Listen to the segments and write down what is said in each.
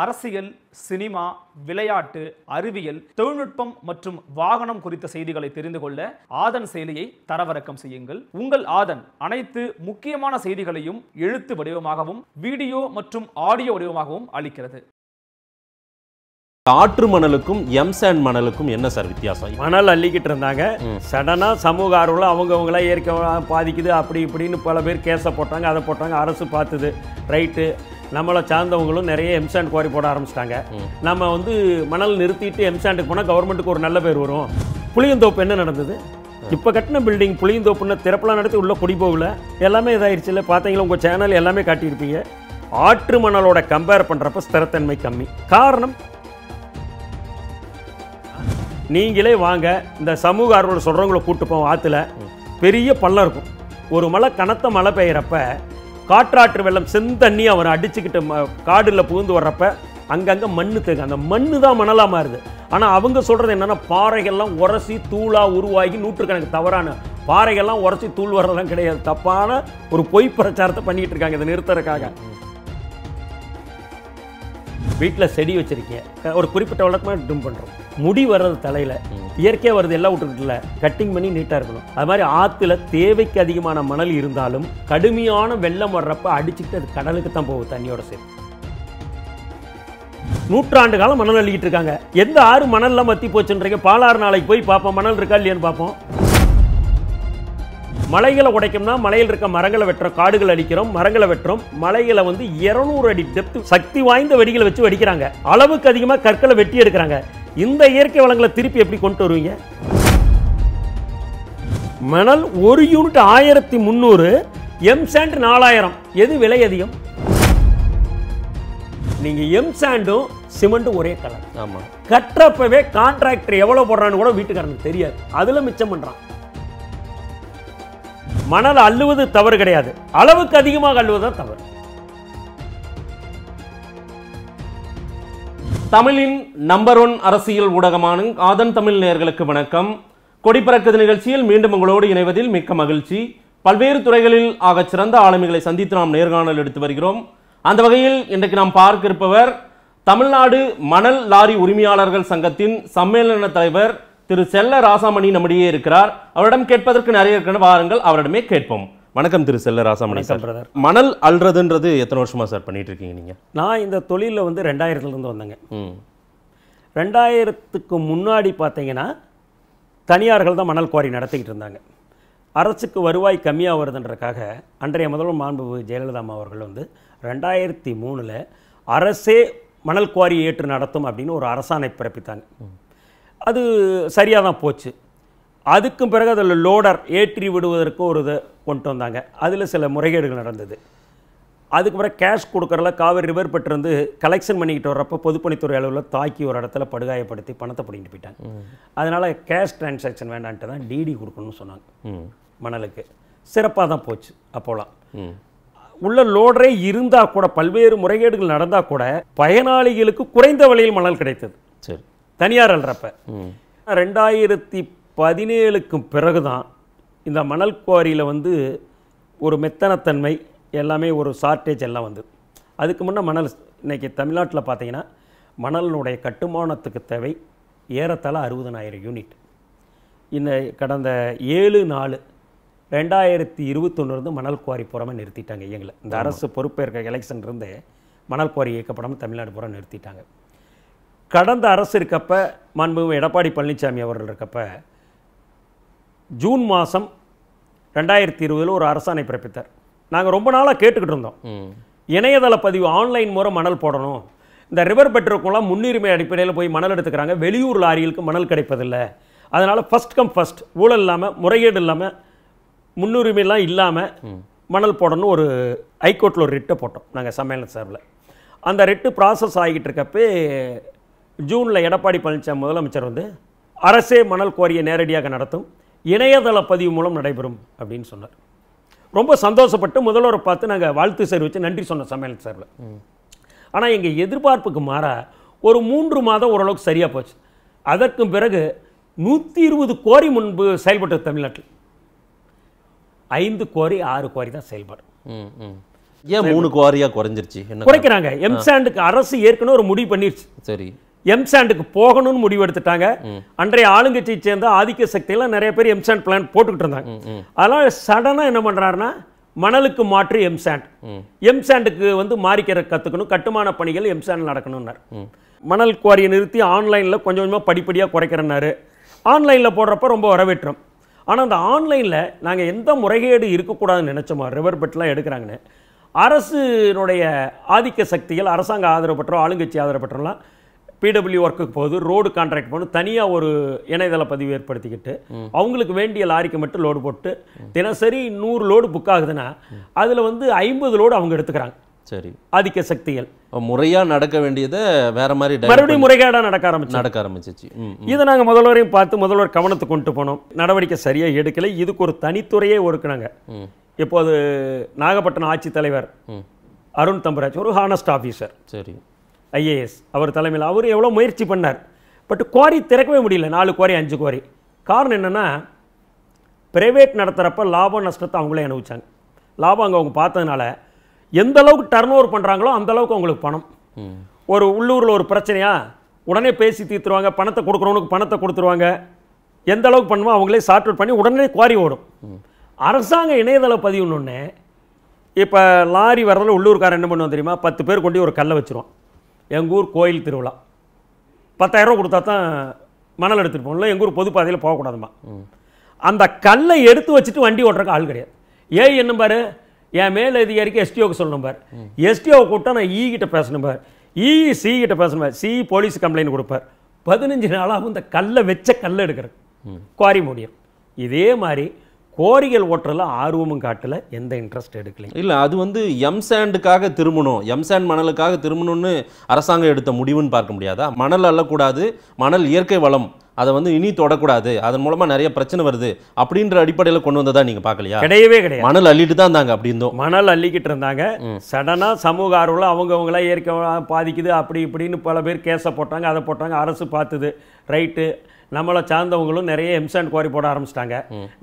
அரசியல் சினிமா விளையாட்டு அறிவியல் தொழில்நுட்பம் மற்றும் வாகனம் குறித்த செய்திகளை தெரிந்து கொள்ள ஆதன் செயலியை தரவிறக்கம் செய்யுங்கள் உங்கள் ஆதன் அனைத்து முக்கியமான செய்திகளையும் எழுத்து வடிவமாகவும் வீடியோ மற்றும் ஆடியோ வடிவமாகவும் அளிக்கிறது ஆற்று மணலுக்கும் எம் சேண்ட் மணலுக்கும் என்ன சார் வித்தியாசம் மணல் அள்ளிக்கிட்டு இருந்தாங்க சடனாக சமூக ஆர்வலம் அவங்கவுங்களாம் இயற்கை பாதிக்குது அப்படி இப்படின்னு பல பேர் கேஸை போட்டாங்க அதை போட்டாங்க அரசு பார்த்துது ரைட்டு நம்மளை சார்ந்தவங்களும் நிறைய எம்சாண்ட் குவாரி போட ஆரம்பிச்சிட்டாங்க நம்ம வந்து மணல் நிறுத்திட்டு எம்சாண்டுக்கு போனால் கவர்மெண்ட்டுக்கு ஒரு நல்ல பேர் வரும் புளியந்தோப்பு என்ன நடந்தது இப்போ கட்டின பில்டிங் புளியந்தோப்புன்னு திறப்பெல்லாம் நடத்தி உள்ளே குடி போகல எல்லாமே இதாகிடுச்சு இல்லை பார்த்தீங்களா உங்கள் சேனல் எல்லாமே காட்டியிருப்பீங்க ஆற்று மணலோட கம்பேர் பண்ணுறப்ப ஸ்திரத்தன்மை கம்மி காரணம் நீங்களே வாங்க இந்த சமூக ஆர்வலர் சொல்கிறவங்கள கூப்பிட்டு போவோம் ஆற்றுல பெரிய பள்ளம் இருக்கும் ஒரு மழை கனத்த மழை பெய்கிறப்ப காற்றாற்று வெள்ளம் செந்தண்ணி அவரை அடிச்சுக்கிட்டு ம காடில் புகுந்து வர்றப்ப அங்கங்கே மண் தேங்க அந்த மண்ணு தான் மணலாக மாறுது ஆனால் அவங்க சொல்கிறது என்னென்னா பாறைகள்லாம் உரசி தூளாக உருவாகி நூற்றுக்கணக்கு தவறான பாறைகள்லாம் உரசி தூள் வர்றதெல்லாம் கிடையாது தப்பான ஒரு பொய் பிரச்சாரத்தை பண்ணிக்கிட்டு இருக்காங்க இதை நிறுத்துறதுக்காக வீட்டில் செடி வச்சுருக்கீங்க ஒரு குறிப்பிட்ட வழக்கமாக டும் பண்ணுறோம் முடி வர்றது தலையில் இயற்கையாக வருது எல்லாம் விட்டுக்கிட்டுல கட்டிங் பண்ணி நீட்டாக இருக்கணும் அது மாதிரி ஆற்றுல தேவைக்கு அதிகமான மணல் இருந்தாலும் கடுமையான வெள்ளம் வர்றப்ப அடிச்சுட்டு அது கடலுக்கு தான் போகும் தண்ணியோட சேர்த்து நூற்றாண்டு காலம் மணல் அள்ளிக்கிட்டு இருக்காங்க எந்த ஆறு மணல்லாம் மத்தி போச்சுன்றீங்க பாலாறு நாளைக்கு போய் பார்ப்போம் மணல் இருக்கா இல்லையான்னு பார்ப்போம் மலைகளை உடைக்கணும்னா மலையில் இருக்க மரங்களை வெட்டுறோம் காடுகள் அடிக்கிறோம் மரங்களை வெட்டுறோம் மலைகளை வந்து இருநூறு அடி டெப்த் சக்தி வாய்ந்த வெடிகளை வச்சு வெடிக்கிறாங்க அளவுக்கு அதிகமாக கற்களை வெட்டி எடுக்கிறாங்க இந்த இயற்கை வளங்களை திருப்பி எப்படி கொண்டு வருவீங்க மணல் ஒரு யூனிட் ஆயிரத்தி முந்நூறு எம் சாண்ட் நாலாயிரம் எது விலை அதிகம் நீங்க எம் சாண்டும் சிமெண்ட் ஒரே கலர் ஆமா கட்டுறப்பவே கான்ட்ராக்டர் எவ்வளவு போடுறான்னு கூட வீட்டுக்காரனுக்கு தெரியாது அதுல மிச்சம் பண்றான் மணல் அள்ளுவது தவறு கிடையாது அளவுக்கு அதிகமாக அள்ளுவது தான் தவறு தமிழின் நம்பர் ஒன் அரசியல் ஊடகமான ஆதன் தமிழ் நேர்களுக்கு வணக்கம் கொடிப்பறக்குது நிகழ்ச்சியில் மீண்டும் உங்களோடு இணைவதில் மிக்க மகிழ்ச்சி பல்வேறு துறைகளில் ஆகச் சிறந்த ஆளுமைகளை சந்தித்து நாம் நேர்காணல் எடுத்து வருகிறோம் அந்த வகையில் இன்றைக்கு நாம் பார்க்க இருப்பவர் தமிழ்நாடு மணல் லாரி உரிமையாளர்கள் சங்கத்தின் சம்மேளன தலைவர் திரு செல்ல ராசாமணி நம்முடையே இருக்கிறார் அவரிடம் கேட்பதற்கு நிறைய இருக்கிற வாருங்கள் அவரிடமே கேட்போம் வணக்கம் திரு செல்ல ராசாமணி சார் மணல் அல்றதுன்றது எத்தனை வருஷமா சார் பண்ணிட்டு இருக்கீங்க நீங்க நான் இந்த தொழிலில் வந்து ரெண்டாயிரத்துலேருந்து வந்தேங்க ரெண்டாயிரத்துக்கு முன்னாடி பார்த்தீங்கன்னா தனியார்கள் தான் மணல் குவாரி நடத்திக்கிட்டு இருந்தாங்க அரசுக்கு வருவாய் கம்மியாக வருதுன்றக்காக அன்றைய முதல்வர் மாண்பு ஜெயலலிதா அம்மா அவர்கள் வந்து ரெண்டாயிரத்தி மூணில் அரசே மணல் குவாரி ஏற்று நடத்தும் அப்படின்னு ஒரு அரசாணை பிறப்பித்தாங்க அது சரியாக தான் போச்சு அதுக்கும் பிறகு அதில் லோடர் ஏற்றி விடுவதற்கு ஒரு இது கொண்டு வந்தாங்க அதில் சில முறைகேடுகள் நடந்தது அதுக்கு பிறகு கேஷ் கொடுக்குறதுல காவிரி ரிவர் பெற்று வந்து கலெக்ஷன் பண்ணிக்கிட்டு வர்றப்போ பொதுப்பணித்துறை அளவில் தாக்கி ஒரு இடத்துல படுகாயப்படுத்தி பணத்தை பிடிக்கிட்டு போயிட்டாங்க அதனால் கேஷ் டிரான்சாக்ஷன் வேண்டான்ட்டு தான் டிடி கொடுக்கணும்னு சொன்னாங்க மணலுக்கு சிறப்பாக தான் போச்சு அப்போலாம் உள்ள லோடரே இருந்தால் கூட பல்வேறு முறைகேடுகள் நடந்தால் கூட பயனாளிகளுக்கு குறைந்த விலையில் மணல் கிடைத்தது சரி தனியார் அல்றப்ப ரெண்டாயிரத்தி பதினேழுக்கும் பிறகு தான் இந்த மணல் குவாரியில் வந்து ஒரு மெத்தனத்தன்மை எல்லாமே ஒரு ஷார்ட்டேஜ் எல்லாம் வந்து அதுக்கு முன்னே மணல் இன்றைக்கி தமிழ்நாட்டில் பார்த்தீங்கன்னா மணலினுடைய கட்டுமானத்துக்கு தேவை ஏறத்தாழ அறுபதனாயிரம் யூனிட் இந்த கடந்த ஏழு நாலு ரெண்டாயிரத்தி இருபத்தொன்னுருந்து மணல் குவாரி புறமே நிறுத்திட்டாங்க எங்களை இந்த அரசு பொறுப்பேற்க எலெக்ஷன்லேருந்து மணல் குவாரி இயக்கப்படாமல் தமிழ்நாடு புறம் நிறுத்திட்டாங்க கடந்த அரசு இருக்கப்போ மாண்பு எடப்பாடி பழனிசாமி அவர்கள் இருக்கப்போ ஜூன் மாதம் ரெண்டாயிரத்தி இருபதில் ஒரு அரசாணை பிறப்பித்தார் நாங்கள் ரொம்ப நாளாக கேட்டுக்கிட்டு இருந்தோம் இணையதள பதிவு ஆன்லைன் மூலம் மணல் போடணும் இந்த ரிவர் பெட் முன்னுரிமை அடிப்படையில் போய் மணல் எடுத்துக்கிறாங்க வெளியூர் லாரிகளுக்கு மணல் கிடைப்பதில்லை அதனால் ஃபஸ்ட் கம் ஃபஸ்ட் ஊழல் இல்லாமல் முறைகேடு இல்லாமல் முன்னுரிமைலாம் இல்லாமல் மணல் போடணும்னு ஒரு ஹைகோர்ட்டில் ஒரு ரிட்டை போட்டோம் நாங்கள் சம்மேளன சார்பில் அந்த ரிட்டு ப்ராசஸ் ஆகிக்கிட்டு இருக்கப்பே ஜூனில் எடப்பாடி பழனிசாமி முதலமைச்சர் வந்து அரசே மணல் கோரியை நேரடியாக நடத்தும் இணையதள பதிவு மூலம் நடைபெறும் அப்படின்னு சொன்னார் ரொம்ப சந்தோஷப்பட்டு முதல்வரை பார்த்து நாங்கள் வாழ்த்து தெரிவித்து நன்றி சொன்னோம் சமையல் சார்பில் ஆனால் எங்கள் எதிர்பார்ப்புக்கு மாறாக ஒரு மூன்று மாதம் ஓரளவுக்கு சரியாக போச்சு அதற்கும் பிறகு நூற்றி இருபது கோரி முன்பு செயல்பட்டது தமிழ்நாட்டில் ஐந்து கோரி ஆறு கோரி தான் செயல்பாடு ஏன் மூணு குவாரியாக குறைஞ்சிருச்சு குறைக்கிறாங்க எம்சாண்டுக்கு அரசு ஏற்கனவே ஒரு முடிவு பண்ணிருச்சு சரி எம்சாண்டுக்கு போகணும்னு முடிவு எடுத்துட்டாங்க அன்றைய ஆளுங்கட்சியை சேர்ந்த ஆதிக்க சக்தியெல்லாம் நிறைய பேர் எம்சாண்ட் பிளான் போட்டுக்கிட்டு இருந்தாங்க அதனால் சடனாக என்ன பண்ணுறாருன்னா மணலுக்கு மாற்று எம்சாண்ட் எம்சாண்டுக்கு வந்து மாறிக்கிற கற்றுக்கணும் கட்டுமான பணிகள் எம்சாண்ட் நடக்கணும்னார் மணல் குவாரியை நிறுத்தி ஆன்லைனில் கொஞ்சம் கொஞ்சமாக படிப்படியாக குறைக்கிறனாரு ஆன்லைனில் போடுறப்ப ரொம்ப வரவேற்றோம் ஆனால் அந்த ஆன்லைனில் நாங்கள் எந்த முறைகேடு இருக்கக்கூடாதுன்னு நினச்சோமா ரிவர் பெட்லாம் எடுக்கிறாங்கன்னு அரசினுடைய ஆதிக்க சக்திகள் அரசாங்க ஆதரவு பெற்றோம் ஆளுங்கட்சி ஆதரவு பெற்றோம்லாம் பிடபிள்யூ ஒர்க்குக்கு போகுது ரோடு கான்ட்ராக்ட் போகணும் தனியாக ஒரு இணையதள பதிவு ஏற்படுத்திக்கிட்டு அவங்களுக்கு வேண்டிய லாரிக்கு மட்டும் லோடு போட்டு தினசரி நூறு லோடு புக் ஆகுதுன்னா அதில் வந்து ஐம்பது லோடு அவங்க எடுத்துக்கிறாங்க சரி ஆதிக்க சக்திகள் முறையாக நடக்க வேண்டியதை வேற மாதிரி மறுபடியும் முறைகேடாக நடக்க ஆரம்பிச்சு நடக்க ஆரம்பிச்சிச்சு இதை நாங்கள் முதல்வரையும் பார்த்து முதல்வர் கவனத்துக்கு கொண்டு போனோம் நடவடிக்கை சரியாக எடுக்கலை இதுக்கு ஒரு தனித்துறையே ஒடுக்கினாங்க இப்போது நாகப்பட்டினம் ஆட்சித்தலைவர் அருண் தம்பராஜ் ஒரு ஹானஸ்ட் ஆஃபீஸர் சரி ஐஏஎஸ் அவர் தலைமையில் அவர் எவ்வளோ முயற்சி பண்ணார் பட் குவாரி திறக்கவே முடியல நாலு குவாரி அஞ்சு குவாரி காரணம் என்னென்னா ப்ரைவேட் நடத்துகிறப்ப லாபம் நஷ்டத்தை அவங்களே அனுபவிச்சாங்க லாபம் அங்கே அவங்க பார்த்ததுனால எந்த அளவுக்கு டர்ன் ஓவர் பண்ணுறாங்களோ அந்த அளவுக்கு அவங்களுக்கு பணம் ஒரு உள்ளூரில் ஒரு பிரச்சனையாக உடனே பேசி தீர்த்துருவாங்க பணத்தை கொடுக்குறவனுக்கு பணத்தை கொடுத்துருவாங்க எந்த அளவுக்கு பண்ணுமோ அவங்களே சார்ட் அவுட் பண்ணி உடனே குவாரி ஓடும் அரசாங்க இணையதள பதிவுன்னு இப்போ லாரி வர்றதில் உள்ளூர்காரன் என்ன பண்ணுவோம் தெரியுமா பத்து பேர் கொண்டு ஒரு கல்லை வச்சுருவான் எங்கள் ஊர் கோயில் திருவிழா பத்தாயிரரூவா கொடுத்தா தான் மணல் எடுத்துகிட்டு போகணும்ல எங்கள் ஊர் பொதுப்பாதையில் போகக்கூடாதுமா அந்த கல்லை எடுத்து வச்சுட்டு வண்டி ஓட்டுறக்கு ஆள் கிடையாது ஏய் என்ன பாரு என் மேல் அதிகாரிக்கு எஸ்டிஓக்கு சொல்லணும் பார் எஸ்டிஓ கூப்பிட்டா நான் ஈ e கிட்ட பேசணும் பார் ஈ e, சி கிட்ட பேசணும் பார் சி போலீஸ் கம்ப்ளைண்ட் கொடுப்பார் பதினஞ்சு நாளாகவும் இந்த கல்லை வச்ச கல்லை எடுக்கிறது குவாரி முடியும் இதே மாதிரி கோரிகள் ஓட்டுறதுல ஆர்வமும் காட்டல எந்த இன்ட்ரெஸ்ட் எடுக்கல இல்லை அது வந்து எம்சாண்டுக்காக திரும்பணும் எம்சாண்ட் மணலுக்காக திரும்பணும்னு அரசாங்கம் எடுத்த முடிவுன்னு பார்க்க முடியாதா மணல் அள்ளக்கூடாது மணல் இயற்கை வளம் அதை வந்து இனி தொடக்கூடாது அதன் மூலமாக நிறைய பிரச்சனை வருது அப்படின்ற அடிப்படையில் கொண்டு வந்ததா நீங்கள் பார்க்கலையா கிடையவே கிடையாது மணல் அள்ளிட்டு தான் இருந்தாங்க அப்படி இருந்தோம் மணல் அள்ளிக்கிட்டு இருந்தாங்க சடனாக சமூக ஆர்வலாம் அவங்கவுங்களாம் இயற்கை பாதிக்குது அப்படி இப்படின்னு பல பேர் கேஸை போட்டாங்க அதை போட்டாங்க அரசு பார்த்துது ரைட்டு நம்மளை சார்ந்தவங்களும் நிறைய எம்சாண்ட் குவாரி போட ஆரம்பிச்சிட்டாங்க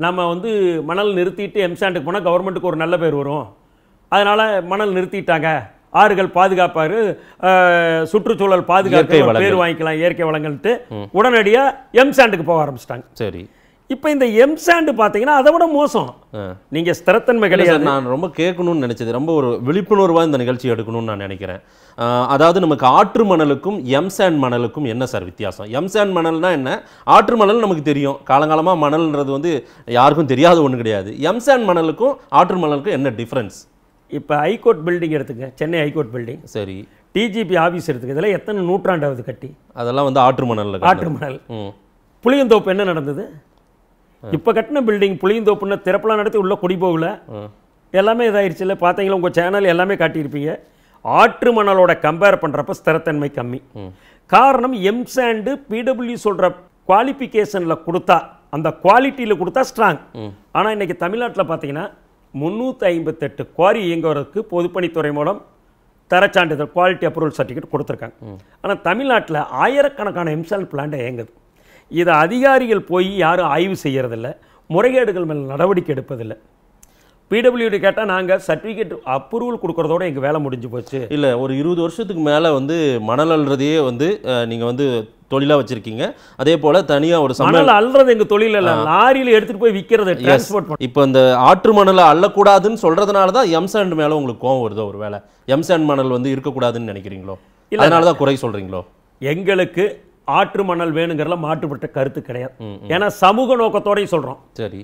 நம்ம வந்து மணல் நிறுத்திட்டு எம்சாண்டுக்கு போனால் கவர்மெண்ட்டுக்கு ஒரு நல்ல பேர் வரும் அதனால் மணல் நிறுத்திட்டாங்க ஆறுகள் பாதுகாப்பார் சுற்றுச்சூழல் பாதுகாப்பு பேர் வாங்கிக்கலாம் இயற்கை வளங்கள்ட்டு உடனடியாக எம்சாண்டுக்கு போக ஆரம்பிச்சிட்டாங்க சரி இப்போ இந்த எம் சாண்டு பார்த்தீங்கன்னா அதை விட மோசம் நீங்கள் ஸ்திரத்தன்மை கிடையாது நான் ரொம்ப கேட்கணும்னு நினச்சது ரொம்ப ஒரு விழிப்புணர்வாக இந்த நிகழ்ச்சி எடுக்கணும்னு நான் நினைக்கிறேன் அதாவது நமக்கு ஆற்று மணலுக்கும் எம் சாண்ட் மணலுக்கும் என்ன சார் வித்தியாசம் எம் சாண்ட் மணல்னா என்ன ஆற்று மணல் நமக்கு தெரியும் காலங்காலமாக மணல்ன்றது வந்து யாருக்கும் தெரியாத ஒன்று கிடையாது எம் சாண்ட் மணலுக்கும் ஆற்று மணலுக்கும் என்ன டிஃப்ரென்ஸ் இப்போ ஹைகோர்ட் பில்டிங் எடுத்துங்க சென்னை ஹைகோர்ட் பில்டிங் சரி டிஜிபி ஆஃபீஸ் எடுத்துக்க இதெல்லாம் எத்தனை நூற்றாண்டாவது கட்டி அதெல்லாம் வந்து ஆற்று மணலில் ஆற்று மணல் புளியந்தோப்பு என்ன நடந்தது இப்போ கட்டின பில்டிங் புளியந்தோப்புன்னு திறப்பெல்லாம் நடத்தி உள்ள குடி போகல எல்லாமே இதாயிருச்சு இல்லை பார்த்தீங்களா உங்கள் சேனல் எல்லாமே காட்டியிருப்பீங்க ஆற்று மணலோட கம்பேர் பண்ணுறப்ப ஸ்திரத்தன்மை கம்மி காரணம் எம் சாண்டு பிடபிள்யூ சொல்கிற குவாலிஃபிகேஷனில் கொடுத்தா அந்த குவாலிட்டியில் கொடுத்தா ஸ்ட்ராங் ஆனால் இன்றைக்கி தமிழ்நாட்டில் பார்த்தீங்கன்னா முந்நூற்றி ஐம்பத்தெட்டு குவாரி இயங்குவதற்கு பொதுப்பணித்துறை மூலம் தரச்சான்றிதழ் குவாலிட்டி அப்ரூவல் சர்டிஃபிகேட் கொடுத்துருக்காங்க ஆனால் தமிழ்நாட்டில் ஆயிரக்கணக்கான எம்சால் பிளான்ட் இயங்குது இதை அதிகாரிகள் போய் யாரும் ஆய்வு செய்கிறதில்ல முறைகேடுகள் மேல் நடவடிக்கை எடுப்பதில்லை பிடபிள்யூடி கேட்டால் நாங்கள் சர்டிஃபிகேட் அப்ரூவல் கொடுக்குறதோட எங்கள் வேலை முடிஞ்சு போச்சு இல்லை ஒரு இருபது வருஷத்துக்கு மேலே வந்து மணல் அல்றதையே வந்து நீங்கள் வந்து தொழிலாக வச்சுருக்கீங்க அதே போல் தனியாக ஒரு மணல் அல்றது எங்கள் தொழில் இல்லை லாரியில் எடுத்துகிட்டு போய் விற்கிறது டிரான்ஸ்போர்ட் இப்போ இந்த ஆற்று மணலை அள்ளக்கூடாதுன்னு சொல்கிறதுனால தான் எம்சாண்ட் மேலே உங்களுக்கு கோவம் வருதோ ஒரு வேலை எம்சாண்ட் மணல் வந்து இருக்கக்கூடாதுன்னு நினைக்கிறீங்களோ அதனால தான் குறை சொல்கிறீங்களோ எங்களுக்கு ஆற்று மணல் வேணுங்கிறதுல மாற்றுப்பட்ட கருத்து கிடையாது ஏன்னா சமூக நோக்கத்தோடையும் சொல்கிறோம் சரி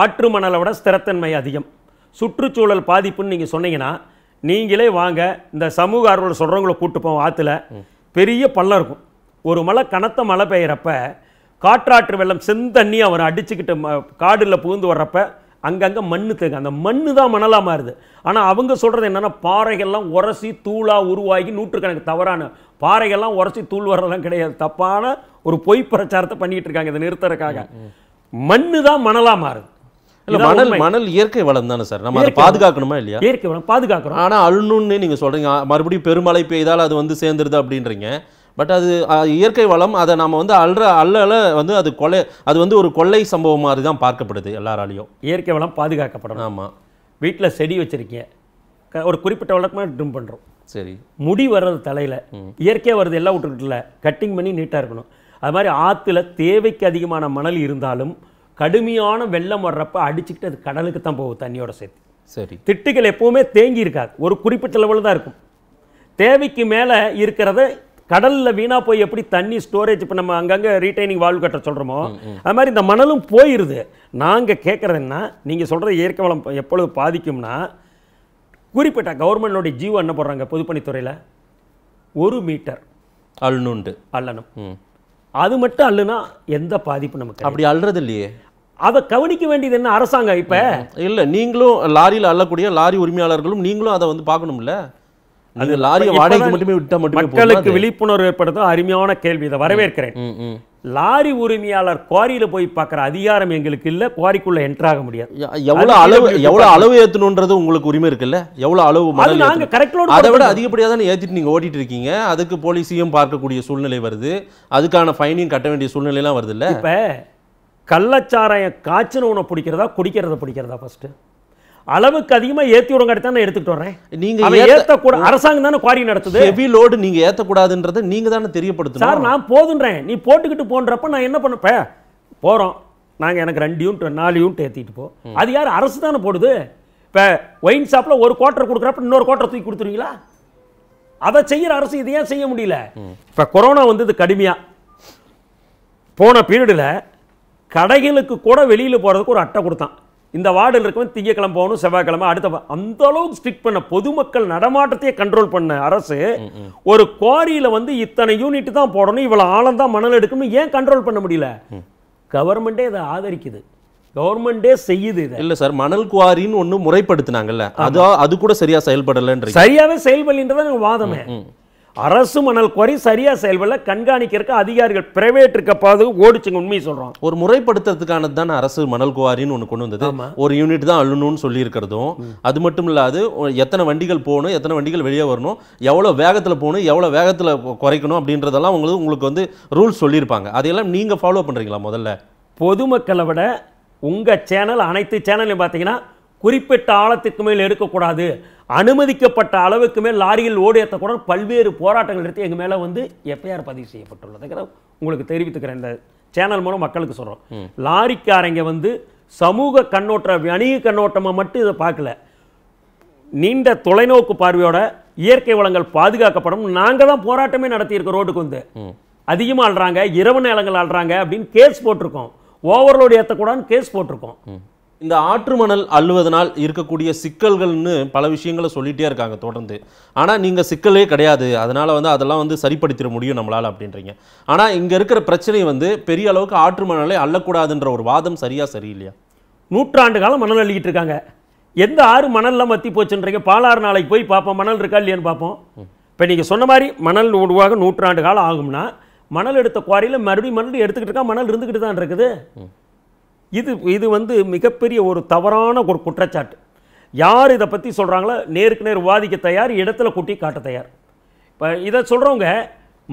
ஆற்று மணலை விட ஸ்திரத்தன்மை அதிகம் சுற்றுச்சூழல் பாதிப்புன்னு நீங்கள் சொன்னீங்கன்னா நீங்களே வாங்க இந்த சமூக ஆர்வலர் சொல்கிறவங்கள கூட்டுப்போம் போவோம் ஆற்றுல பெரிய பள்ளம் இருக்கும் ஒரு மழை கனத்த மழை பெய்கிறப்ப காற்றாற்று வெள்ளம் செந்தண்ணி அவரை அடிச்சுக்கிட்டு காடில் புகுந்து வர்றப்ப அங்கங்கே மண்ணு தேங்க அந்த மண் தான் மணலாக மாறுது ஆனால் அவங்க சொல்கிறது என்னென்னா பாறைகள்லாம் உரசி தூளாக உருவாகி நூற்றுக்கணக்கு தவறான பாறைகள்லாம் உரசி தூள் வர்றதெல்லாம் கிடையாது தப்பான ஒரு பொய் பிரச்சாரத்தை பண்ணிகிட்டு இருக்காங்க இதை நிறுத்துறதுக்காக மண் தான் மணலாக மாறுது இல்லை மணல் மணல் இயற்கை வளம் தானே சார் நம்ம அதை பாதுகாக்கணுமா இல்லையா இயற்கை வளம் பாதுகாக்கணும் ஆனால் அழுணுன்னு நீங்கள் சொல்கிறீங்க மறுபடியும் பெருமழை பெய்தால் அது வந்து சேர்ந்துருது அப்படின்றீங்க பட் அது இயற்கை வளம் அதை நாம் வந்து அல்ற அல்லல வந்து அது கொலை அது வந்து ஒரு கொள்ளை சம்பவம் மாதிரி தான் பார்க்கப்படுது எல்லாராலையும் இயற்கை வளம் பாதுகாக்கப்படணும் ஆமாம் வீட்டில் செடி வச்சுருக்கீங்க ஒரு குறிப்பிட்ட வழக்கமாக ட்ரிம் பண்ணுறோம் சரி முடி வர்றது தலையில் இயற்கையாக வர்றது எல்லாம் விட்டுக்கிட்டுல கட்டிங் பண்ணி நீட்டாக இருக்கணும் அது மாதிரி ஆற்றுல தேவைக்கு அதிகமான மணல் இருந்தாலும் கடுமையான வெள்ளம் வர்றப்ப அடிச்சுக்கிட்டு அது கடலுக்கு தான் போகும் தண்ணியோட சேர்த்து சரி திட்டுகள் எப்போவுமே தேங்கி இருக்காது ஒரு குறிப்பிட்ட லெவலில் தான் இருக்கும் தேவைக்கு மேலே இருக்கிறத கடலில் வீணாக போய் எப்படி தண்ணி ஸ்டோரேஜ் இப்போ நம்ம அங்கங்கே ரீட்டைனிங் வாழ்வு கட்ட சொல்கிறோமோ அது மாதிரி இந்த மணலும் போயிடுது நாங்கள் கேட்கறதுன்னா நீங்கள் சொல்கிற இயற்கை வளம் எப்பொழுது பாதிக்கும்னா குறிப்பிட்ட கவர்மெண்டோடைய ஜீவம் என்ன போடுறாங்க பொதுப்பணித்துறையில் ஒரு மீட்டர் அல்லுண்டு அல்லணும் அது மட்டும் அல்லுனா எந்த பாதிப்பு நமக்கு அப்படி அள்ளுறது இல்லையே அதை கவனிக்க வேண்டியது என்ன அரசாங்கம் இப்போ இல்லை நீங்களும் லாரியில் அள்ளக்கூடிய லாரி உரிமையாளர்களும் நீங்களும் அதை வந்து பார்க்கணும்ல அது லாரிய வாடகைக்கு மட்டுமே விட்டா மட்டுமே மக்களுக்கு விழிப்புணர்வு ஏற்படுத்தும் அருமையான கேள்வி இதை வரவேற்கிறேன் லாரி உரிமையாளர் குவாரியில போய் பார்க்குற அதிகாரம் எங்களுக்கு இல்லை குவாரிக்குள்ள என்ட்ராக முடியாது எவ்வளோ அளவு எவ்வளோ அளவு ஏற்றணுன்றது உங்களுக்கு உரிமை இருக்குல்ல எவ்வளோ அளவு நாங்கள் கரெக்டோட அதை விட அதிகப்படியாக தானே ஏற்றிட்டு நீங்கள் ஓட்டிட்டு இருக்கீங்க அதுக்கு போலீஸையும் பார்க்கக்கூடிய சூழ்நிலை வருது அதுக்கான ஃபைனையும் கட்ட வேண்டிய சூழ்நிலைலாம் வருது இல்லை இப்போ கள்ளச்சாராயம் காய்ச்சல் உணவு பிடிக்கிறதா குடிக்கிறத பிடிக்கிறதா ஃபஸ்ட்டு அளவுக்கு அதிகமாக ஏற்றி விடுங்க தான் நான் எடுத்துகிட்டு வரேன் நீங்கள் ஏற்றக்கூட அரசாங்கம் தானே குவாரி நடத்துது ஹெவி லோடு நீங்கள் ஏற்றக்கூடாதுன்றது நீங்கள் தானே தெரியப்படுத்து சார் நான் போதுன்றேன் நீ போட்டுக்கிட்டு போன்றப்ப நான் என்ன பண்ணப்ப போகிறோம் நாங்கள் எனக்கு ரெண்டு யூனிட் நாலு யூனிட் ஏற்றிட்டு போ அது யார் அரசு தானே போடுது இப்போ ஒயின் ஷாப்பில் ஒரு குவார்ட்டர் கொடுக்குறப்ப இன்னொரு குவார்ட்டர் தூக்கி கொடுத்துருவீங்களா அதை செய்கிற அரசு இதை ஏன் செய்ய முடியல இப்போ கொரோனா வந்தது கடுமையாக போன பீரியடில் கடைகளுக்கு கூட வெளியில் போகிறதுக்கு ஒரு அட்டை கொடுத்தான் இந்த வார்டில் இருக்கவன் திங்கக்கிழமை போகணும் செவ்வாய்க்கிழமை அடுத்த அந்த அளவுக்கு ஸ்ட்ரிக்ட் பண்ண பொதுமக்கள் நடமாட்டத்தையே கண்ட்ரோல் பண்ண அரசு ஒரு குவாரியில் வந்து இத்தனை யூனிட் தான் போடணும் இவ்வளோ ஆழம் தான் மணல் எடுக்கணும் ஏன் கண்ட்ரோல் பண்ண முடியல கவர்மெண்டே இதை ஆதரிக்குது கவர்மெண்டே செய்யுது இதை இல்ல சார் மணல் குவாரின்னு ஒன்று முறைப்படுத்தினாங்கல்ல அது அது கூட சரியா செயல்படலன்ற சரியாவே செயல்படலன்றதான் வாதமே அரசு மணல் குறை சரியாக செயல்படல கண்காணிக்கிறக்க அதிகாரிகள் பிரைவேட் இருக்க பாது ஓடிச்சுங்க உண்மையை சொல்கிறோம் ஒரு முறைப்படுத்துறதுக்கானது தான் அரசு மணல் குவாரின்னு ஒன்று கொண்டு வந்தது ஒரு யூனிட் தான் அள்ளணும்னு சொல்லியிருக்கிறதும் அது மட்டும் இல்லாது எத்தனை வண்டிகள் போகணும் எத்தனை வண்டிகள் வெளியே வரணும் எவ்வளோ வேகத்தில் போகணும் எவ்வளோ வேகத்தில் குறைக்கணும் அப்படின்றதெல்லாம் உங்களுக்கு உங்களுக்கு வந்து ரூல்ஸ் சொல்லியிருப்பாங்க அதையெல்லாம் நீங்கள் ஃபாலோ பண்ணுறீங்களா முதல்ல பொதுமக்களை விட உங்கள் சேனல் அனைத்து சேனலையும் பார்த்தீங்கன்னா குறிப்பிட்ட ஆழத்துக்கு மேல் எடுக்கக்கூடாது அனுமதிக்கப்பட்ட அளவுக்கு மேல் லாரியில் ஓடு பல்வேறு போராட்டங்கள் நடத்தி எங்கள் மேலே வந்து எஃப்ஐஆர் பதிவு செய்யப்பட்டுள்ளதுங்கிற உங்களுக்கு தெரிவித்துக்கிறேன் இந்த சேனல் மூலம் மக்களுக்கு சொல்கிறோம் லாரிக்காரங்க வந்து சமூக கண்ணோட்ட வணிக கண்ணோட்டமாக மட்டும் இதை பார்க்கல நீண்ட தொலைநோக்கு பார்வையோட இயற்கை வளங்கள் பாதுகாக்கப்படும் நாங்கள் தான் போராட்டமே நடத்தியிருக்கோம் ரோடுக்கு வந்து அதிகமாக ஆள்றாங்க இரவு நேரங்கள் ஆள்றாங்க அப்படின்னு கேஸ் போட்டிருக்கோம் ஓவர்லோடு ஏற்றக்கூடாதுன்னு கேஸ் போட்டிருக்கோம் இந்த ஆற்று மணல் அள்ளுவதனால் இருக்கக்கூடிய சிக்கல்கள்னு பல விஷயங்களை சொல்லிகிட்டே இருக்காங்க தொடர்ந்து ஆனால் நீங்கள் சிக்கலே கிடையாது அதனால் வந்து அதெல்லாம் வந்து சரிப்படுத்திட முடியும் நம்மளால் அப்படின்றீங்க ஆனால் இங்கே இருக்கிற பிரச்சனை வந்து பெரிய அளவுக்கு ஆற்று மணலை அள்ளக்கூடாதுன்ற ஒரு வாதம் சரியாக சரியில்லையா நூற்றாண்டு காலம் மணல் அள்ளிக்கிட்டு இருக்காங்க எந்த ஆறு மணல்லாம் மத்தி போச்சுன்றீங்க பாலாறு நாளைக்கு போய் பார்ப்போம் மணல் இருக்கா இல்லையான்னு பார்ப்போம் இப்போ நீங்கள் சொன்ன மாதிரி மணல் உருவாக நூற்றாண்டு காலம் ஆகும்னா மணல் எடுத்த குவாரியில் மறுபடியும் மறுபடியும் எடுத்துக்கிட்டு இருக்கா மணல் இருந்துக்கிட்டு தான் இருக்குது இது இது வந்து மிகப்பெரிய ஒரு தவறான ஒரு குற்றச்சாட்டு யார் இதை பற்றி சொல்கிறாங்களோ நேருக்கு நேர் விவாதிக்க தயார் இடத்துல கூட்டி காட்ட தயார் இப்போ இதை சொல்கிறவங்க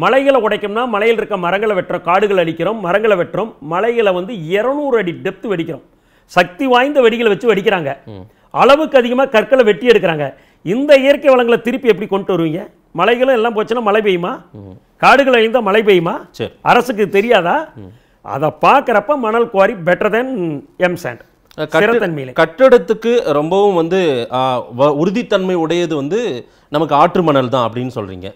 மலைகளை உடைக்கணும்னா மலையில் இருக்க மரங்களை வெட்டுறோம் காடுகள் அடிக்கிறோம் மரங்களை வெட்டுறோம் மலைகளை வந்து இரநூறு அடி டெப்த் வெடிக்கிறோம் சக்தி வாய்ந்த வெடிகளை வச்சு வெடிக்கிறாங்க அளவுக்கு அதிகமாக கற்களை வெட்டி எடுக்கிறாங்க இந்த இயற்கை வளங்களை திருப்பி எப்படி கொண்டு வருவீங்க மலைகளும் எல்லாம் போச்சுன்னா மழை பெய்யுமா காடுகள் அழிந்தால் மழை பெய்யுமா அரசுக்கு தெரியாதா அதை பார்க்குறப்ப மணல் quarry better then M sand கட்டடத்துக்கு ரொம்பவும் வந்து உறுதித்தன்மை உடையது வந்து நமக்கு ஆற்று மணல் தான் அப்படின்னு சொல்றீங்க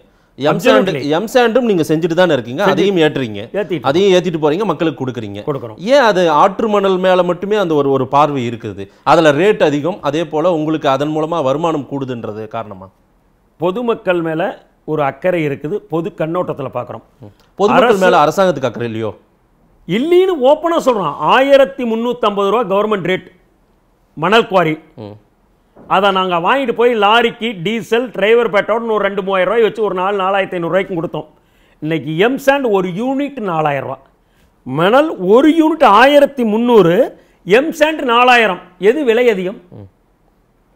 எம் சாண்ட் எம் சாண்டும் நீங்க செஞ்சுட்டு தானே இருக்கீங்க அதையும் ஏற்றுறீங்க அதையும் ஏற்றிட்டு போறீங்க மக்களுக்கு கொடுக்குறீங்க ஏன் அது ஆற்று மணல் மேல மட்டுமே அந்த ஒரு ஒரு பார்வை இருக்குது அதுல ரேட் அதிகம் அதே போல உங்களுக்கு அதன் மூலமா வருமானம் கூடுதுன்றது காரணமா பொதுமக்கள் மேல ஒரு அக்கறை இருக்குது பொது கண்ணோட்டத்தில் பார்க்குறோம் பொதுமக்கள் மேலே அரசாங்கத்துக்கு அக்கறை இல்லையோ இல்லைன்னு ஓப்பனாக சொல்கிறான் ஆயிரத்தி முந்நூற்றம்பது ரூபா கவர்மெண்ட் ரேட் மணல் குவாரி அதை நாங்கள் வாங்கிட்டு போய் லாரிக்கு டீசல் டிரைவர் பேட்டோட ஒரு ரெண்டு மூவாயிரம் ரூபாய் வச்சு ஒரு நாலு நாலாயிரத்தி ஐநூறுரூவாய்க்கும் கொடுத்தோம் இன்றைக்கி எம் சாண்ட் ஒரு யூனிட் நாலாயிரரூவா மணல் ஒரு யூனிட் ஆயிரத்தி முந்நூறு எம் சாண்ட் நாலாயிரம் எது விலை அதிகம்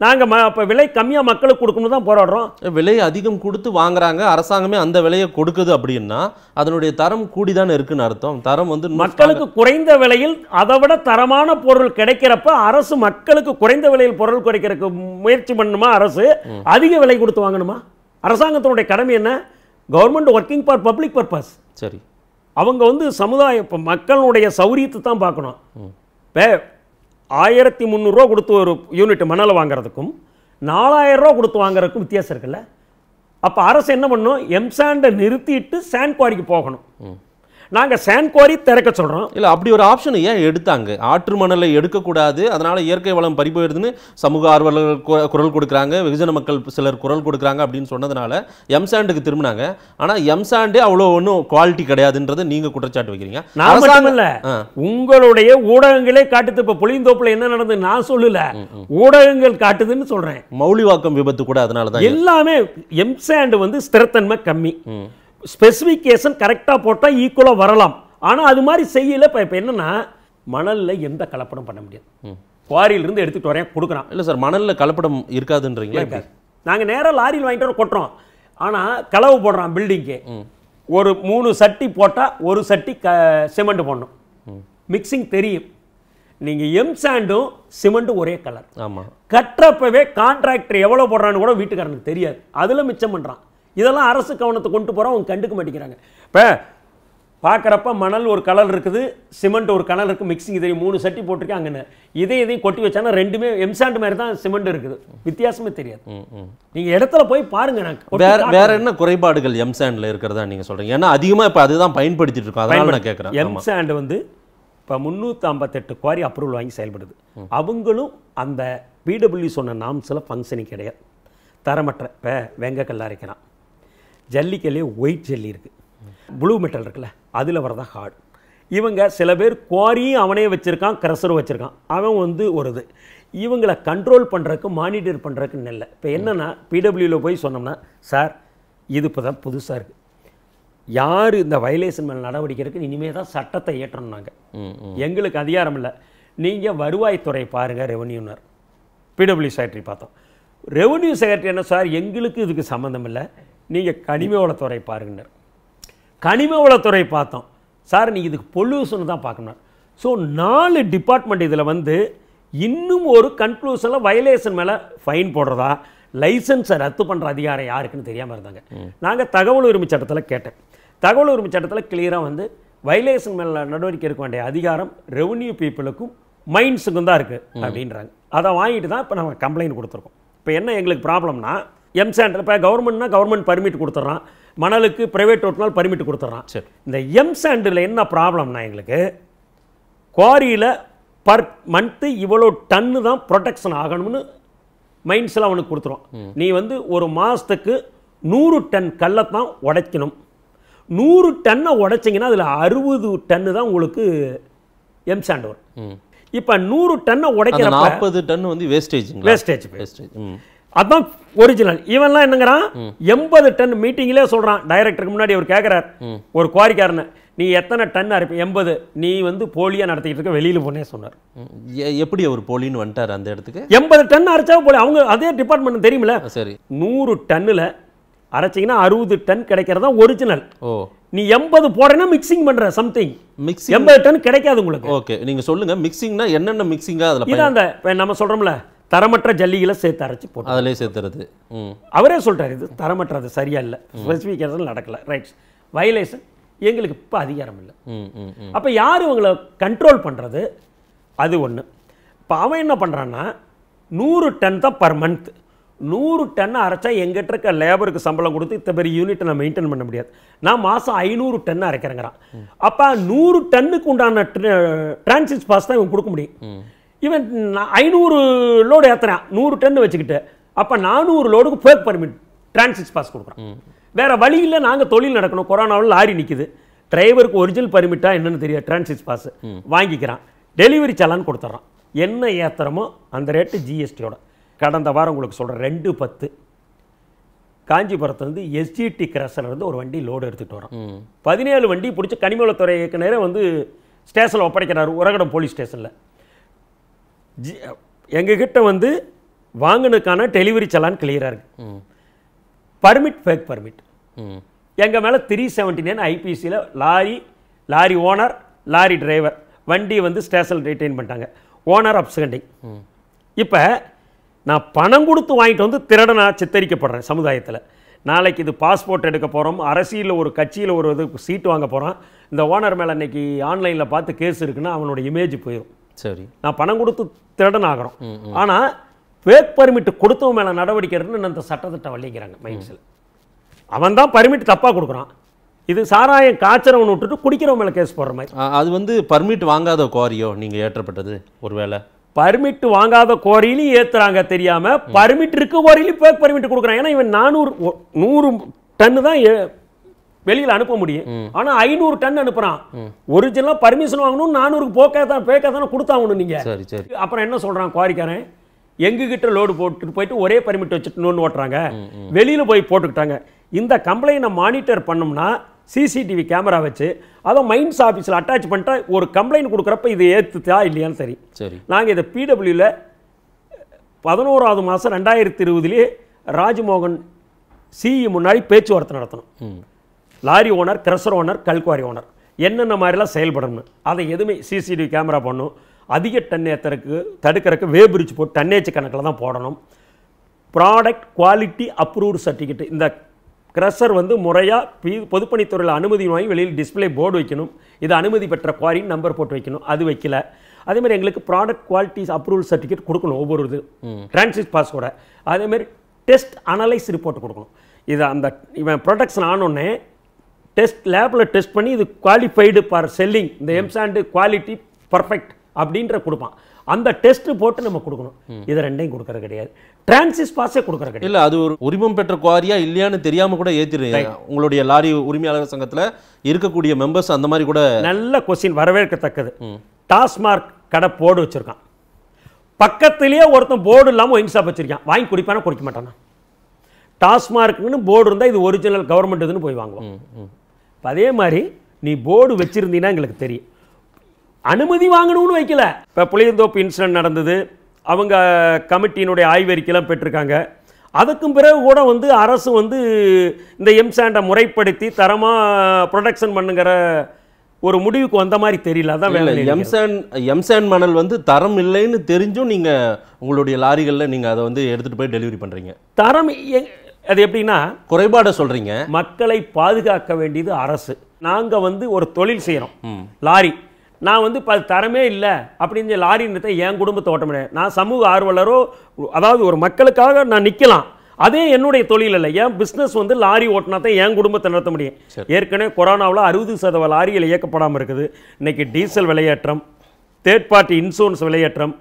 நாங்கள் ம இப்போ விலை கம்மியாக மக்களுக்கு கொடுக்கணும் தான் போராடுறோம் விலை அதிகம் கொடுத்து வாங்குறாங்க அரசாங்கமே அந்த விலையை கொடுக்குது அப்படின்னா அதனுடைய தரம் கூடி தானே இருக்குன்னு அர்த்தம் தரம் வந்து மக்களுக்கு குறைந்த விலையில் அதை விட தரமான பொருள் கிடைக்கிறப்ப அரசு மக்களுக்கு குறைந்த விலையில் பொருள் கிடைக்கிறதுக்கு முயற்சி பண்ணணுமா அரசு அதிக விலை கொடுத்து வாங்கணுமா அரசாங்கத்தினுடைய கடமை என்ன government working for public purpose சரி அவங்க வந்து சமுதாய இப்போ மக்களுடைய சௌரியத்தை தான் பார்க்கணும் இப்போ ஆயிரத்தி முந்நூறுரூவா கொடுத்து ஒரு யூனிட் மணல் வாங்குறதுக்கும் நாலாயிரரூவா கொடுத்து வாங்குறதுக்கும் வித்தியாசம் இருக்குல்ல அப்போ அரசு என்ன பண்ணும் எம்சாண்டை நிறுத்திட்டு சாண்ட் குவாரிக்கு போகணும் நாங்கள் சேன் குவாரி திறக்க சொல்கிறோம் இல்லை அப்படி ஒரு ஆப்ஷன் ஏன் எடுத்தாங்க ஆற்று மணலை எடுக்கக்கூடாது அதனால் இயற்கை வளம் பறிபோயிருதுன்னு சமூக ஆர்வலர்கள் குரல் கொடுக்குறாங்க வெகுஜன மக்கள் சிலர் குரல் கொடுக்குறாங்க அப்படின்னு சொன்னதுனால எம்சாண்டுக்கு திரும்பினாங்க ஆனால் எம்சாண்டே அவ்வளோ ஒன்றும் குவாலிட்டி கிடையாதுன்றதை நீங்கள் குற்றச்சாட்டு வைக்கிறீங்க நான் மட்டும் இல்லை உங்களுடைய ஊடகங்களே காட்டுது இப்போ புளியந்தோப்பில் என்ன நடந்து நான் சொல்லல ஊடகங்கள் காட்டுதுன்னு சொல்கிறேன் மௌலிவாக்கம் விபத்து கூட அதனால தான் எல்லாமே எம்சாண்டு வந்து ஸ்திரத்தன்மை கம்மி ஸ்பெசிஃபிகேஷன் கரெக்டாக போட்டால் ஈக்குவலாக வரலாம் ஆனால் அது மாதிரி செய்யலை இப்போ இப்போ என்னென்னா மணலில் எந்த கலப்படம் பண்ண முடியாது குவாரியிலிருந்து எடுத்துகிட்டு வரேன் கொடுக்குறான் இல்லை சார் மணலில் கலப்படம் இருக்காதுன்றீங்களா நாங்கள் நேராக லாரியில் வாங்கிட்டு வர கொட்டுறோம் ஆனால் கலவு போடுறான் பில்டிங்கு ஒரு மூணு சட்டி போட்டால் ஒரு சட்டி க சிமெண்ட் போடணும் மிக்சிங் தெரியும் நீங்கள் எம் சாண்டும் சிமெண்ட்டும் ஒரே கலர் ஆமாம் கட்டுறப்பவே கான்ட்ராக்டர் எவ்வளோ போடுறான்னு கூட வீட்டுக்காரனுக்கு தெரியாது அதில் மிச்சம் பண்ணுறான் இதெல்லாம் அரசு கவனத்தை கொண்டு போகிறோம் அவங்க கண்டுக்க மாட்டேங்கிறாங்க இப்போ பார்க்குறப்ப மணல் ஒரு கலர் இருக்குது சிமெண்ட் ஒரு கலர் இருக்குது மிக்சிங் இது மூணு சட்டி போட்டிருக்காங்கன்னு இதே இதையும் கொட்டி வச்சானா ரெண்டுமே எம்சாண்ட் மாதிரி தான் சிமெண்ட் இருக்குது வித்தியாசமே தெரியாது நீங்கள் இடத்துல போய் பாருங்க நான் வேற வேற என்ன குறைபாடுகள் எம்சாண்டில் இருக்கிறதா நீங்கள் சொல்கிறீங்க ஏன்னா அதிகமாக இப்போ அதுதான் பயன்படுத்திட்டு இருக்கோம் அதனால நான் கேட்குறேன் எம்சாண்ட் வந்து இப்போ முந்நூற்றி ஐம்பத்தெட்டு குவாரி அப்ரூவல் வாங்கி செயல்படுது அவங்களும் அந்த பிடபிள்யூ சொன்ன நாம்ஸில் ஃபங்க்ஷனிங் கிடையாது தரமற்ற இப்போ வெங்கக்கல்லாம் இருக்கிறான் ஜல்லிக்கல்லையே ஒயிட் ஜல்லி இருக்குது ப்ளூ மெட்டல் இருக்குல்ல அதில் வரதான் ஹார்டு இவங்க சில பேர் குவாரியும் அவனே வச்சுருக்கான் க்ரஷரும் வச்சுருக்கான் அவன் வந்து ஒரு இது இவங்களை கண்ட்ரோல் பண்ணுறக்கு மானிட்டர் பண்ணுறக்குன்னு இல்லை இப்போ என்னென்னா பிடபிள்யூவில் போய் சொன்னோம்னா சார் இது இப்போ தான் புதுசாக இருக்குது யார் இந்த வயலேஷன் மேல் நடவடிக்கை இருக்குது இனிமேல் தான் சட்டத்தை ஏற்றணும் நாங்கள் எங்களுக்கு அதிகாரம் இல்லை நீங்கள் வருவாய்த்துறை பாருங்கள் ரெவன்யூனர் பிடபிள்யூ செக்ரட்டரி பார்த்தோம் ரெவன்யூ செக்ரட்டரி என்ன சார் எங்களுக்கு இதுக்கு சம்மந்தம் இல்லை நீங்கள் கனிம வளத்துறை பாருங்கன்னார் கனிம வளத்துறை பார்த்தோம் சார் நீங்கள் இதுக்கு பொல்யூஷன் தான் பார்க்கணும் ஸோ நாலு டிபார்ட்மெண்ட் இதில் வந்து இன்னும் ஒரு கன்க்ளூஷனில் வயலேஷன் மேலே ஃபைன் போடுறதா லைசன்ஸை ரத்து பண்ணுற அதிகாரம் யாருக்குன்னு தெரியாமல் இருந்தாங்க நாங்கள் தகவல் உரிமை சட்டத்தில் கேட்டேன் தகவல் உரிமை சட்டத்தில் கிளியராக வந்து வயலேஷன் மேலே நடவடிக்கை எடுக்க வேண்டிய அதிகாரம் ரெவன்யூ பீப்புளுக்கும் மைண்ட்ஸுக்கும் தான் இருக்குது அப்படின்றாங்க அதை வாங்கிட்டு தான் இப்போ நம்ம கம்ப்ளைண்ட் கொடுத்துருக்கோம் இப்போ என்ன எங்களுக்கு ப்ராப்ளம்னா எம்சாண்ட் இப்போ கவர்மெண்ட்னா கவர்மெண்ட் பர்மிட் கொடுத்துட்றான் மணலுக்கு ப்ரைவேட் ரோட்னால் பர்மிட் கொடுத்துட்றான் சரி இந்த எம்சாண்டில் என்ன ப்ராப்ளம்னா எங்களுக்கு குவாரியில் பர் மந்த்து இவ்வளோ டன்னு தான் ப்ரொடெக்ஷன் ஆகணும்னு மைண்ட்ஸில் அவனுக்கு கொடுத்துருவான் நீ வந்து ஒரு மாதத்துக்கு நூறு டன் கல்லை தான் உடைக்கணும் நூறு டன்னை உடைச்சிங்கன்னா அதில் அறுபது டன்னு தான் உங்களுக்கு எம்சாண்ட் வரும் இப்போ நூறு டன்னை உடைக்கிற நாற்பது டன் வந்து வேஸ்டேஜ் வேஸ்டேஜ் வேஸ்டேஜ் அதான் ஒரிஜினல் இவன்லாம் என்னங்கிறான் எண்பது டன் மீட்டிங்லேயே சொல்கிறான் டைரக்டருக்கு முன்னாடி அவர் கேட்குறார் ஒரு குவாரிக்காரனை நீ எத்தனை டன் அரைப்ப எண்பது நீ வந்து போலியாக நடத்திக்கிட்டு இருக்க வெளியில் போனே சொன்னார் எப்படி அவர் போலின்னு வந்துட்டார் அந்த இடத்துக்கு எண்பது டன் அரைச்சா போல அவங்க அதே டிபார்ட்மெண்ட் தெரியுமில சரி நூறு டன்னில் அரைச்சிங்கன்னா அறுபது டன் கிடைக்கிறது தான் ஒரிஜினல் ஓ நீ எண்பது போடுறேன்னா மிக்சிங் பண்ணுற சம்திங் மிக்ஸ் எண்பது டன் கிடைக்காது உங்களுக்கு ஓகே நீங்கள் சொல்லுங்கள் மிக்சிங்னா என்னென்ன மிக்சிங்காக அதில் இதான் அந்த நம்ம சொல்கிறோம்ல தரமற்ற ஜல்லிகள சேர்த்து அரைச்சு போட்டு அதிலே சேர்த்துறது அவரே சொல்கிறார் இது தரமற்றது சரியாக இல்லை ஸ்பெசிஃபிகேஷன் நடக்கலை ரைட்ஸ் வயலேஷன் எங்களுக்கு இப்போ அதிகாரம் இல்லை அப்போ யார் இவங்களை கண்ட்ரோல் பண்ணுறது அது ஒன்று இப்போ அவன் என்ன பண்ணுறான்னா நூறு டன் தான் பர் மந்த் நூறு டன் அரைச்சா எங்கிட்ட இருக்க லேபருக்கு சம்பளம் கொடுத்து இத்தனை பெரிய யூனிட்டை நான் மெயின்டைன் பண்ண முடியாது நான் மாதம் ஐநூறு டன் அரைக்கிறேங்கிறான் அப்போ நூறு டன்னுக்கு உண்டான ட்ரான்சிட் uh, பாஸ் தான் இவன் கொடுக்க முடியும் இவன் ஐநூறு லோடு ஏற்றுறான் நூறு டன் வச்சுக்கிட்டு அப்போ நானூறு லோடுக்கு ஒர்க் பர்மிட் டிரான்சிட் பாஸ் கொடுக்குறோம் வேறு வழியில் நாங்கள் தொழில் நடக்கணும் கொரோனாவில் லாரி நிற்குது டிரைவருக்கு ஒரிஜினல் பர்மிட்டா என்னென்னு தெரியாது டிரான்சிட் பாஸ் வாங்கிக்கிறான் டெலிவரி சலான் கொடுத்துட்றான் என்ன ஏத்துறமோ அந்த ரேட்டு ஜிஎஸ்டியோட கடந்த வாரம் உங்களுக்கு சொல்கிறேன் ரெண்டு பத்து காஞ்சிபுரத்துலேருந்து எஸ்ஜிடி கிரஸ்லேருந்து ஒரு வண்டி லோடு எடுத்துகிட்டு வரோம் பதினேழு வண்டி பிடிச்சி கனிமவளத்துறை இயக்குநரே வந்து ஸ்டேஷனில் ஒப்படைக்கிறார் உரகடம் போலீஸ் ஸ்டேஷனில் ஜி எங்ககிட்ட வந்து வாங்கினதுக்கான டெலிவரி சலான் கிளியராக இருக்குது பர்மிட் ஃபேக் பர்மிட் எங்கள் மேலே த்ரீ செவன்டி நைன் ஐபிசியில் lorry lorry owner lorry driver வண்டி வந்து ஸ்டேஷன் ரிட்டைன் பண்ணிட்டாங்க ஓனர் அப்சண்டிங் இப்போ நான் பணம் கொடுத்து வாங்கிட்டு வந்து நான் சித்தரிக்கப்படுறேன் சமுதாயத்தில் நாளைக்கு இது பாஸ்போர்ட் எடுக்க போகிறோம் அரசியலில் ஒரு கட்சியில் ஒரு இது சீட்டு வாங்க போகிறோம் இந்த ஓனர் மேலே இன்றைக்கி ஆன்லைனில் பார்த்து கேஸ் இருக்குன்னா அவனோட இமேஜ் போயிடும் சரி நான் பணம் கொடுத்து திருடன் ஆகிறோம் ஆனால் வேக் பர்மிட் கொடுத்தவன் மேலே நடவடிக்கை எடுக்கணும்னு அந்த சட்டத்திட்ட வள்ளிக்கிறாங்க மைண்ட்ஸில் அவன் தான் பர்மிட் தப்பாக கொடுக்குறான் இது சாராயம் காய்ச்சறவன் விட்டுட்டு குடிக்கிறவன் மேலே கேஸ் போடுற மாதிரி அது வந்து பர்மிட் வாங்காத கோரியோ நீங்கள் ஏற்றப்பட்டது ஒருவேளை பர்மிட் வாங்காத கோரிலையும் ஏற்றுறாங்க தெரியாமல் பர்மிட் இருக்க கோரிலையும் பேக் பர்மிட் கொடுக்குறான் ஏன்னா இவன் நானூறு நூறு டன்னு தான் வெளியில் அனுப்ப முடியும் ஆனால் ஐநூறு டன் அனுப்புகிறான் ஒரிஜினலாக பர்மிஷன் வாங்கணும் நானூறுக்கு போக்க தான் பேக்கா தானே கொடுத்தாங்கணும் நீங்கள் சரி சரி அப்புறம் என்ன சொல்கிறான் குவாரிக்காரன் எங்ககிட்ட லோடு போட்டுட்டு போயிட்டு ஒரே பர்மிட் வச்சுட்டு ஓட்டுறாங்க வெளியில் போய் போட்டுக்கிட்டாங்க இந்த கம்ப்ளைண்டை மானிட்டர் பண்ணோம்னா சிசிடிவி கேமரா வச்சு அதை மைன்ஸ் ஆஃபீஸில் அட்டாச் பண்ணிட்டா ஒரு கம்ப்ளைண்ட் கொடுக்குறப்ப இது ஏற்றுதா இல்லையான்னு சரி சரி நாங்கள் இதை பிடபிள்யூவில் பதினோராவது மாதம் ரெண்டாயிரத்தி இருபதுலேயே ராஜ்மோகன் சிஇ e முன்னாடி பேச்சுவார்த்தை நடத்தணும் லாரி ஓனர் கிரஷர் ஓனர் கல்குவாரி ஓனர் என்னென்ன மாதிரிலாம் செயல்படணும் அதை எதுவுமே சிசிடிவி கேமரா பண்ணும் அதிக டன் ஏற்றருக்கு தடுக்கிறதுக்கு வே பிரிட்ஜ் போட்டு டன்னேஜ் கணக்கில் தான் போடணும் ப்ராடக்ட் குவாலிட்டி அப்ரூவ்டு சர்டிஃபிகேட் இந்த க்ரஷர் வந்து முறையாக பி பொதுப்பணித்துறையில் அனுமதி வாங்கி வெளியில் டிஸ்பிளே போர்டு வைக்கணும் இது அனுமதி பெற்ற குவாரின்னு நம்பர் போட்டு வைக்கணும் அது வைக்கல அதேமாதிரி எங்களுக்கு ப்ராடக்ட் குவாலிட்டிஸ் அப்ரூவல் சர்டிஃபிகேட் கொடுக்கணும் ஒவ்வொரு இது டிரான்சிட் கூட அதேமாதிரி டெஸ்ட் அனலைஸ் ரிப்போர்ட் கொடுக்கணும் இது அந்த இவன் ப்ரொடக்ஷன் ஆனோடனே டெஸ்ட் லேபில் டெஸ்ட் பண்ணி இது குவாலிஃபைடு ஃபார் செல்லிங் இந்த எம்சாண்டு குவாலிட்டி பர்ஃபெக்ட் அப்படின்ற கொடுப்பான் அந்த டெஸ்ட் போட்டு நம்ம கொடுக்கணும் இது ரெண்டையும் கொடுக்கறது கிடையாது டிரான்சிஸ் பாஸே கொடுக்கறது கிடையாது இல்லை அது ஒரு உரிமம் பெற்ற குவாரியா இல்லையான்னு தெரியாம கூட ஏற்றிடுங்க உங்களுடைய லாரி உரிமையாளர் சங்கத்தில் இருக்கக்கூடிய மெம்பர்ஸ் அந்த மாதிரி கூட நல்ல கொஸ்டின் வரவேற்கத்தக்கது டாஸ்மார்க் கடை போர்டு வச்சுருக்கான் பக்கத்திலேயே ஒருத்தன் போர்டு இல்லாமல் ஒயின் ஷாப் வச்சுருக்கான் வாங்கி குடிப்பானா குடிக்க மாட்டானா டாஸ்மார்க்குன்னு போர்டு இருந்தால் இது ஒரிஜினல் கவர்மெண்ட் இதுன்னு போய் வாங்குவோம் இப்போ அதே மாதிரி நீ போர்டு வச்சுருந்தீங்கன்னா எங்களுக்கு தெரியும் அனுமதி வாங்கணும்னு வைக்கல இப்போ புளியந்தோப்பு இன்சிடென்ட் நடந்தது அவங்க கமிட்டியினுடைய ஆய்வறிக்கைலாம் பெற்றிருக்காங்க அதுக்கும் பிறகு கூட வந்து அரசு வந்து இந்த எம்சாண்டை முறைப்படுத்தி தரமாக ப்ரொடக்ஷன் பண்ணுங்கிற ஒரு முடிவுக்கு வந்த மாதிரி தெரியல அதான் வேலை எம்சான் மணல் வந்து தரம் இல்லைன்னு தெரிஞ்சும் நீங்கள் உங்களுடைய லாரிகளில் நீங்கள் அதை வந்து எடுத்துகிட்டு போய் டெலிவரி பண்ணுறீங்க தரம் அது எப்படின்னா குறைபாடை சொல்கிறீங்க மக்களை பாதுகாக்க வேண்டியது அரசு நாங்கள் வந்து ஒரு தொழில் செய்கிறோம் லாரி நான் வந்து இப்போ தரமே இல்லை அப்படின்னு லாரி நிறுத்த என் குடும்பத்தை ஓட்ட முடியாது நான் சமூக ஆர்வலரோ அதாவது ஒரு மக்களுக்காக நான் நிற்கலாம் அதே என்னுடைய தொழில் இல்லை என் பிஸ்னஸ் வந்து லாரி ஓட்டினா தான் என் குடும்பத்தை நடத்த முடியும் ஏற்கனவே கொரோனாவில் அறுபது சதவீத லாரிகள் இயக்கப்படாமல் இருக்குது இன்றைக்கி டீசல் விலையேற்றம் தேர்ட் பார்ட்டி இன்சூரன்ஸ் விலையேற்றம்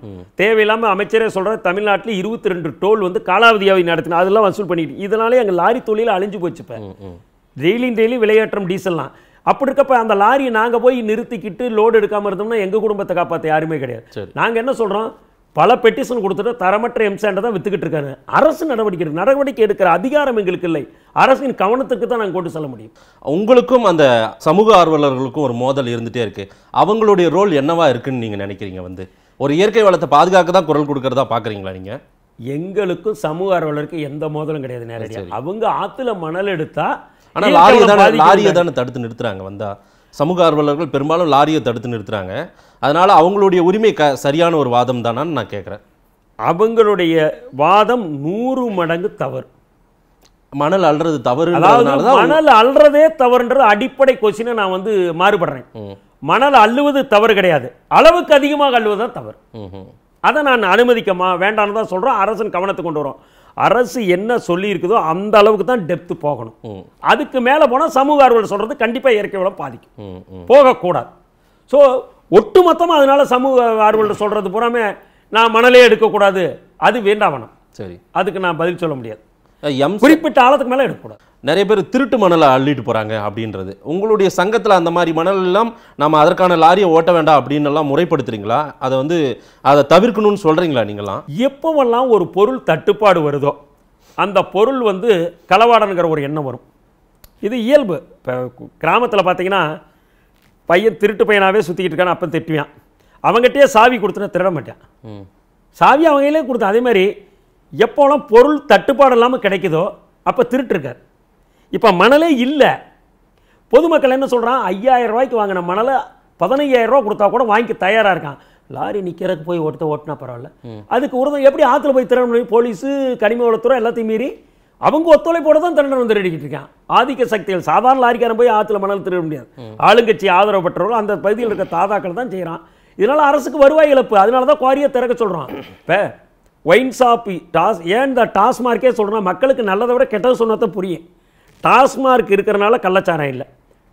தேவையில்லாமல் அமைச்சரே சொல்கிற தமிழ்நாட்டில் இருபத்தி ரெண்டு டோல் வந்து காலாவதியாவை நடத்தின அதெல்லாம் வசூல் பண்ணிட்டு இதனாலே எங்கள் லாரி தொழில் அழிஞ்சு போச்சுப்பேன் டெய்லியும் டெய்லியும் விலையேற்றம் டீசல்லாம் அப்படி இருக்கப்ப அந்த லாரியை நாங்கள் போய் நிறுத்திக்கிட்டு லோடு எடுக்காமல் இருந்தோம்னா எங்கள் குடும்பத்தை காப்பாற்ற யாருமே கிடையாது நாங்கள் என்ன சொல்கிறோம் பல பெட்டிஷன் கொடுத்துட்டு தரமற்ற எம்சாண்டை தான் வித்துக்கிட்டு இருக்காங்க அரசு நடவடிக்கை எடுக்க நடவடிக்கை எடுக்கிற அதிகாரம் எங்களுக்கு இல்லை அரசின் கவனத்துக்கு தான் நாங்கள் கொண்டு செல்ல முடியும் உங்களுக்கும் அந்த சமூக ஆர்வலர்களுக்கும் ஒரு மோதல் இருந்துகிட்டே இருக்குது அவங்களுடைய ரோல் என்னவா இருக்குன்னு நீங்கள் நினைக்கிறீங்க வந்து ஒரு இயற்கை வளத்தை பாதுகாக்க தான் குரல் கொடுக்கறதா பார்க்குறீங்களா நீங்கள் எங்களுக்கும் சமூக ஆர்வலருக்கு எந்த மோதலும் கிடையாது நேரடியாக அவங்க ஆற்றுல மணல் எடுத்தால் ஆனால் லாரியை தானே லாரியை தானே தடுத்து நிறுத்துறாங்க வந்தால் சமூக ஆர்வலர்கள் பெரும்பாலும் லாரியை தடுத்து நிறுத்துறாங்க அதனால் அவங்களுடைய உரிமை க சரியான ஒரு வாதம் தானான்னு நான் கேட்குறேன் அவங்களுடைய வாதம் நூறு மடங்கு தவறு மணல் அல்றது தவறு மணல் அல்றதே தவறுன்றது அடிப்படை கொஸ்டினை நான் வந்து மாறுபடுறேன் மணல் அள்ளுவது தவறு கிடையாது அளவுக்கு அதிகமாக அள்ளுவது தான் தவறு அதை நான் அனுமதிக்கமா வேண்டாம்னு தான் சொல்கிறோம் அரசன் கவனத்தை கொண்டு வரோம் அரசு என்ன சொல்லியிருக்குதோ அந்த அளவுக்கு தான் டெப்த்து போகணும் அதுக்கு மேலே போனால் சமூக ஆர்வலர் சொல்கிறது கண்டிப்பாக இயற்கை வளம் பாதிக்கும் போகக்கூடாது ஸோ ஒட்டுமொத்தமாக அதனால சமூக ஆர்வலர் சொல்கிறது பூராமே நான் மணலே எடுக்கக்கூடாது அது வேண்டாம் வேணும் சரி அதுக்கு நான் பதில் சொல்ல முடியாது எம் குறிப்பிட்ட ஆழத்துக்கு மேலே எடுக்கக்கூடாது நிறைய பேர் திருட்டு மணலை அள்ளிட்டு போகிறாங்க அப்படின்றது உங்களுடைய சங்கத்தில் அந்த மாதிரி மணலெல்லாம் நம்ம அதற்கான லாரியை ஓட்ட வேண்டாம் அப்படின்னு எல்லாம் முறைப்படுத்துறீங்களா அதை வந்து அதை தவிர்க்கணும்னு சொல்கிறீங்களா நீங்களாம் எப்போவெல்லாம் ஒரு பொருள் தட்டுப்பாடு வருதோ அந்த பொருள் வந்து களவாடனுங்கிற ஒரு எண்ணம் வரும் இது இயல்பு இப்போ கிராமத்தில் பார்த்தீங்கன்னா பையன் திருட்டு பையனாகவே சுற்றிக்கிட்டு இருக்கான்னு அப்போ திட்டுவான் அவங்ககிட்டயே சாவி கொடுத்துனா திருட மாட்டான் சாவி அவங்களே கொடுத்தான் அதே மாதிரி எப்போலாம் பொருள் தட்டுப்பாடு இல்லாமல் கிடைக்குதோ அப்போ திருட்டுருக்கார் இப்போ மணலே இல்லை பொதுமக்கள் என்ன சொல்கிறான் ஐயாயிரம் ரூபாய்க்கு வாங்கின மணலை பதினையாயிரம் ரூபா கொடுத்தா கூட வாங்கி தயாராக இருக்கான் லாரி நிற்கிறதுக்கு போய் ஓட்டு ஓட்டினா பரவாயில்ல அதுக்கு உறுதம் எப்படி ஆற்றுல போய் திறன் போலீஸு கனிம வளத்துறை எல்லாத்தையும் மீறி அவங்க ஒத்துழைப்போட தான் தண்டனை வந்து ரெடிக்கிட்டு இருக்கான் ஆதிக்க சக்திகள் சாதாரண லாரிக்காரன் போய் ஆற்றுல மணல் திருட முடியாது ஆளுங்கட்சி ஆதரவு பெற்றவர்கள் அந்த பகுதியில் இருக்க தாதாக்கள் தான் செய்கிறான் இதனால் அரசுக்கு வருவாய் இழப்பு அதனால தான் குவாரியை திறக்க சொல்கிறான் இப்போ ஒயின் ஷாப்பு டாஸ் ஏன் இந்த டாஸ்மார்க்கே சொல்கிறேன்னா மக்களுக்கு நல்லதை விட கெட்டது சொன்னால் தான் புரியும் டாஸ்மார்க் இருக்கிறனால கள்ளச்சாரம் இல்லை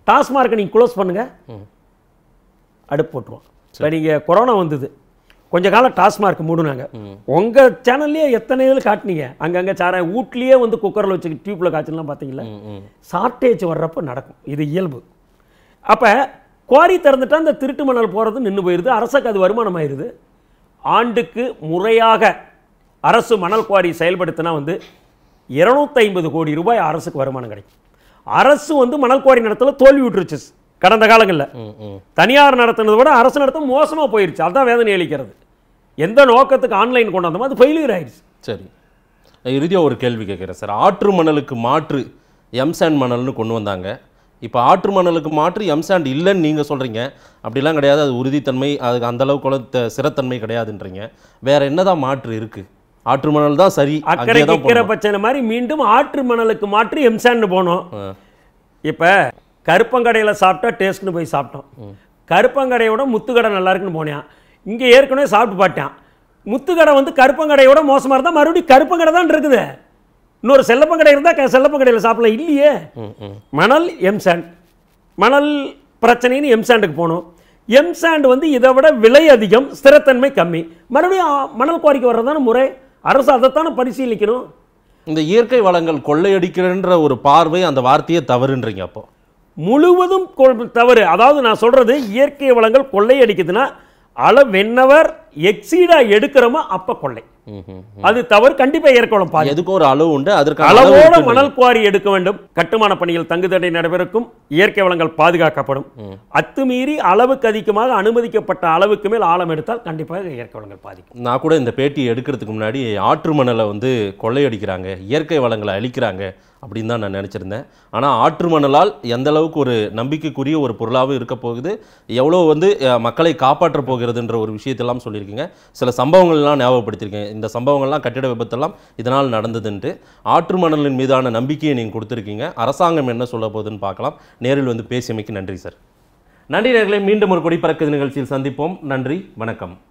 டாஸ்மார்க்கை நீங்கள் க்ளோஸ் பண்ணுங்கள் அடுப்பு போட்டுருவோம் இப்போ நீங்கள் கொரோனா வந்தது கொஞ்ச காலம் டாஸ்மார்க் மூடுனாங்க உங்கள் சேனல்லையே எத்தனை இதில் காட்டினீங்க அங்கங்கே சார வீட்லேயே வந்து குக்கரில் வச்சு டியூப்பில் காய்ச்சலாம் பார்த்தீங்களா ஷார்ட்டேஜ் வர்றப்போ நடக்கும் இது இயல்பு அப்போ குவாரி திறந்துட்டால் அந்த திருட்டு மணல் போகிறது நின்று போயிடுது அரசுக்கு அது வருமானம் ஆயிடுது ஆண்டுக்கு முறையாக அரசு மணல் குவாரி செயல்படுத்தினா வந்து இரநூத்தைம்பது கோடி ரூபாய் அரசுக்கு வருமானம் கிடைக்கும் அரசு வந்து மணல் குவாரி நடத்தல தோல்வி விட்டுருச்சு கடந்த காலங்களில் தனியார் நடத்தினதை விட அரசு நடத்த மோசமாக போயிடுச்சு அதுதான் வேதனை அளிக்கிறது எந்த நோக்கத்துக்கு ஆன்லைன் கொண்டாந்தமோ அது ஃபெயிலியர் ஆயிடுச்சு சரி இறுதியாக ஒரு கேள்வி கேட்குறேன் சார் ஆற்று மணலுக்கு மாற்று எம்சாண்ட் மணல்னு கொண்டு வந்தாங்க இப்போ ஆற்று மணலுக்கு மாற்று எம்சாண்ட் இல்லைன்னு நீங்கள் சொல்கிறீங்க அப்படிலாம் கிடையாது அது உறுதித்தன்மை அதுக்கு அந்தளவுக்கு சிறத்தன்மை கிடையாதுன்றீங்க வேறு என்னதான் மாற்று இருக்குது ஆற்று மணல் தான் சரி அக்கறை கேட்கிற பிரச்சனை மாதிரி மீண்டும் ஆற்று மணலுக்கு மாற்றி எம்சாண்ட் போனோம் இப்போ கருப்பங்கடையில் சாப்பிட்டா டேஸ்ட்னு போய் சாப்பிட்டோம் கருப்பங்கடையோட முத்துக்கடை நல்லா இருக்குன்னு போனேன் இங்கே ஏற்கனவே சாப்பிட்டு பார்த்தேன் முத்துக்கடை வந்து கருப்பங்கடையோட மோசமாக இருந்தால் மறுபடியும் கருப்பங்கடை தான் இருக்குது இன்னொரு செல்லப்பங்கடை இருந்தால் செல்லப்பங்கடையில் சாப்பிடலாம் இல்லையே மணல் எம்சாண்ட் மணல் பிரச்சனைன்னு எம்சாண்டுக்கு போனோம் எம்சாண்ட் வந்து இதை விட விலை அதிகம் ஸ்திரத்தன்மை கம்மி மறுபடியும் மணல் குவாரிக்கு வர்றதான முறை அரசு அதைத்தானே பரிசீலிக்கணும் இந்த இயற்கை வளங்கள் கொள்ளையடிக்கிறன்ற ஒரு பார்வை அந்த வார்த்தையை தவறுன்றீங்க அப்போ முழுவதும் தவறு அதாவது நான் சொல்கிறது இயற்கை வளங்கள் கொள்ளையடிக்குதுன்னா அளவென்னவர் எக்ஸீடாக எடுக்கிறோமோ அப்போ கொள்ளை அது தவறு கண்டிப்பா ஏற்கனும் பாதி எதுக்கு ஒரு அளவு உண்டு அதற்கு அளவோட மணல் குவாரி எடுக்க வேண்டும் கட்டுமான பணிகள் தங்குதடை நடைபெறக்கும் இயற்கை வளங்கள் பாதுகாக்கப்படும் அத்துமீறி அளவுக்கு அதிகமாக அனுமதிக்கப்பட்ட அளவுக்கு மேல் ஆழம் எடுத்தால் கண்டிப்பாக இயற்கை வளங்கள் பாதிக்கும் நான் கூட இந்த பேட்டி எடுக்கிறதுக்கு முன்னாடி ஆற்று மணலை வந்து கொள்ளையடிக்கிறாங்க இயற்கை வளங்களை அழிக்கிறாங்க அப்படின்னு தான் நான் நினச்சிருந்தேன் ஆனால் ஆற்று மணலால் எந்த அளவுக்கு ஒரு நம்பிக்கைக்குரிய ஒரு பொருளாகவும் இருக்க போகுது எவ்வளோ வந்து மக்களை காப்பாற்ற போகிறதுன்ற ஒரு விஷயத்தெல்லாம் சொல்லியிருக்கீங்க சில சம்பவங்கள்லாம் ஞாபகப்படுத்தியிருக்கேன் இந்த சம்பவங்கள்லாம் கட்டிட விபத்தெல்லாம் இதனால் நடந்ததுன்ட்டு ஆற்று மணலின் மீதான நம்பிக்கையை நீங்கள் கொடுத்துருக்கீங்க அரசாங்கம் என்ன சொல்ல போகுதுன்னு பார்க்கலாம் நேரில் வந்து பேசியமைக்கு நன்றி சார் நன்றி நேர்களை மீண்டும் ஒரு கொடிப்பறக்கு நிகழ்ச்சியில் சந்திப்போம் நன்றி வணக்கம்